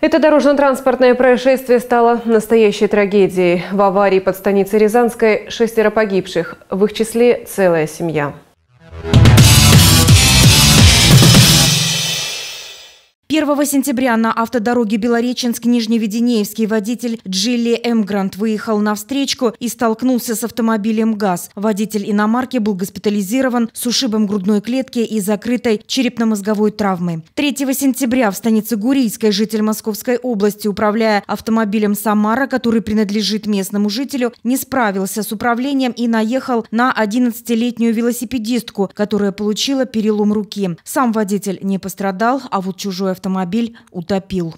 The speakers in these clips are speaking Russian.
Это дорожно-транспортное происшествие стало настоящей трагедией. В аварии под станицей Рязанской шестеро погибших, в их числе целая семья. 1 сентября на автодороге Белореченск-Нижневеденеевский водитель Джилли Эмгрант выехал на встречку и столкнулся с автомобилем ГАЗ. Водитель иномарки был госпитализирован с ушибом грудной клетки и закрытой черепно-мозговой травмой. 3 сентября в станице Гурийской житель Московской области, управляя автомобилем «Самара», который принадлежит местному жителю, не справился с управлением и наехал на 11-летнюю велосипедистку, которая получила перелом руки. Сам водитель не пострадал, а вот чужой автомобиль утопил.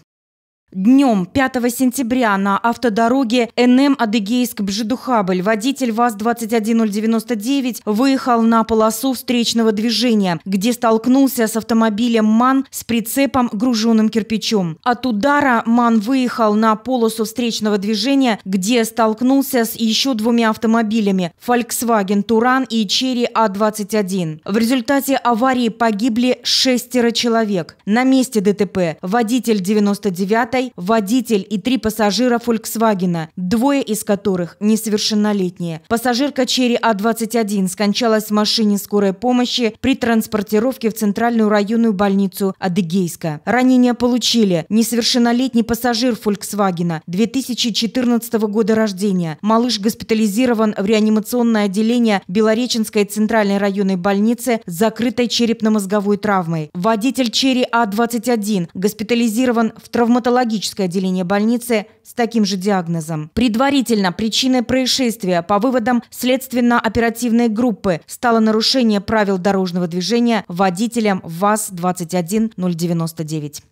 Днем 5 сентября на автодороге НМ Адыгейск-Бжидухабль водитель ВАЗ-21099 выехал на полосу встречного движения, где столкнулся с автомобилем МАН с прицепом, груженным кирпичом. От удара МАН выехал на полосу встречного движения, где столкнулся с еще двумя автомобилями – Volkswagen Туран и Черри А21. В результате аварии погибли шестеро человек. На месте ДТП водитель 99 Китай, водитель и три пассажира Volkswagen, двое из которых несовершеннолетние. Пассажирка «Черри А-21» скончалась в машине скорой помощи при транспортировке в Центральную районную больницу Адыгейска. Ранения получили несовершеннолетний пассажир Volkswagen 2014 года рождения. Малыш госпитализирован в реанимационное отделение Белореченской центральной районной больницы с закрытой черепно-мозговой травмой. Водитель «Черри А-21» госпитализирован в травматологии неврологическое отделение больницы с таким же диагнозом. Предварительно причиной происшествия, по выводам следственно-оперативной группы, стало нарушение правил дорожного движения водителем ВАЗ-21099.